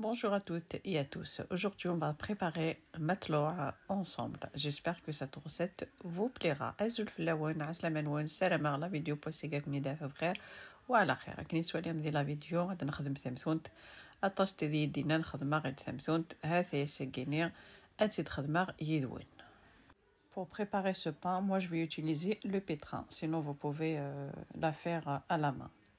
Bonjour à toutes et à tous. Aujourd'hui, on va préparer matloa ensemble. J'espère que cette recette vous plaira. Azul flawon, aslamen wun, salam ala video posega gnida fevrer, wa ala khair. Knis waliam di la video, adan khadim thamsunt, atas tidi dinan khadma gid thamsunt, hathi yasigenir, atsid khadma yidwin. Pour préparer ce pain, moi je vais utiliser le pétrin, sinon vous pouvez euh, la faire à la main.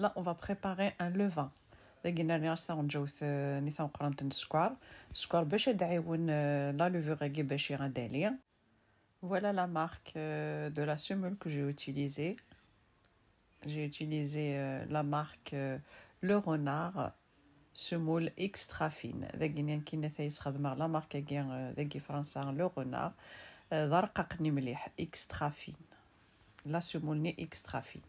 là on va préparer un levain de Guinern Sant Joseph 150 g scar bach d'ayoun la levure qui va chi radalie voilà la marque euh, de la semoule que j'ai utilisé j'ai utilisé euh, la marque euh, le renard semoule extra fine de Guinern qui est utilisé avec la marque Guin France le renard rqaqni mlih extra fine la semoule ni extra fine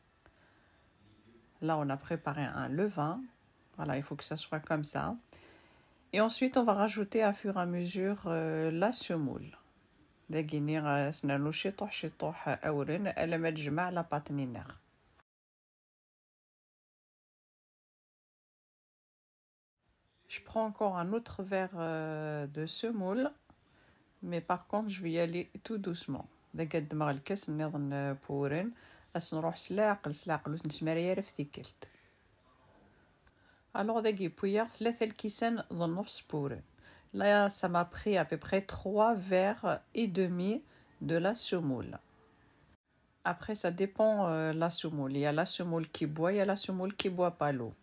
Là, on a préparé un levain. Voilà, il faut que ça soit comme ça. Et ensuite, on va rajouter à fur et à mesure euh, la semoule. Je prends encore un autre verre euh, de semoule, mais par contre, je vais y aller tout doucement. أس نروح سلاقل سلاقل وتنسماريا في تيكلت Alors dagi pouya ثلاثة الكيسان dans نص بور Là, ça m'a pris à peu près 3 verres et demi de la semoule. Après, ça dépend euh, la semoule. Il y a la semoule qui boit, il y a la semoule qui boit pas l'eau.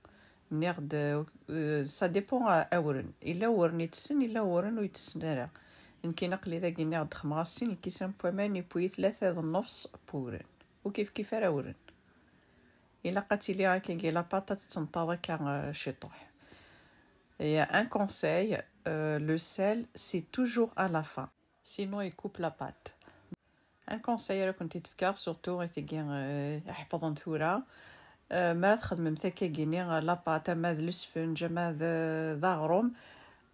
Euh, ça dépend à أورن إلا ورن يتسن إلا ورن ويتسن إن كي نقلي ذاك نرد خمغاسين الكيسان بومان يبوي ثلاثة ونص بورن وكيف كيف راورن الا قاتيلي راه كيجي لا باطا تتنطاضا كا شطوح يا ان كونساي لو سيل سي توجور ا لا فا سينو يكوب لا بات ان كونساي راه كنتي تفكر سورتو غي تيجي احفظ نثورا ما تخدم مثلا كيجيني لا باتا ماذ لسفنج ماذ ماذ ضغروم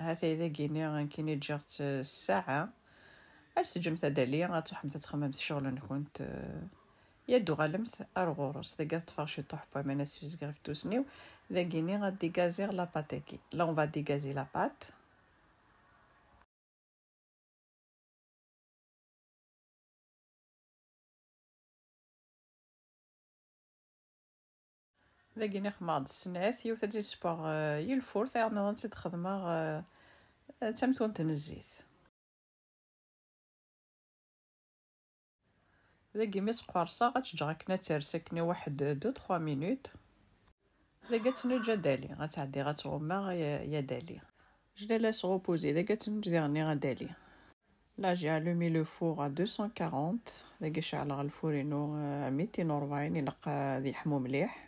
هاتي إذا كيني كيني جات الساعة أرسجمت أدالي غاتوحمت تخممت الشغل نكونت يدو غالمت أرغورس ذا قاث تفرشي طحبة من أسفز غرفتوسنيو ذا كيني غادي غازيغ لاباتيكي لا اون فا ديغازي لابات لكن خمار السناس يوتا تجي تسبوغ آه، يلفور تاع يعني نظن تجي تخدم آه، آه، تمتون تنزيت لكن مس قرصة غتجغك نترسك ني واحد دو تخوا مينوت لقيت جا دالي غتعدي غتغمى يا دالي جلي لا سغوبوزي لقيت نوجا غا دالي لا جي الومي لو فور ا 240 لقيت شعل غالفورينو ميتين وربعين ينق ذي حمو مليح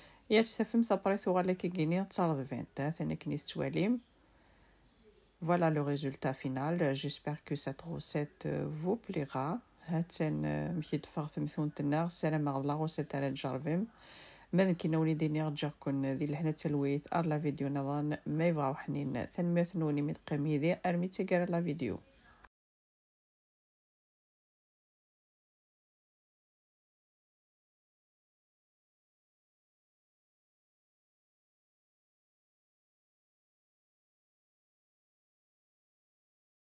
يا تسافمت ابري تغالي كيكيني تصارد فينتا ثاني كني تتواليم فوالا لو résultat فينال J'espère que cette recette vous plaira. هاتن دفاغ ثمثون تنا سلام على الله على جارفيم ماذا كنا وليدي نرجعكم ذي لحنا تلويث ار لا فيديو نظن ما يبغاو حنين تنميرت نوني متقميدي ارمي تقرا لا فيديو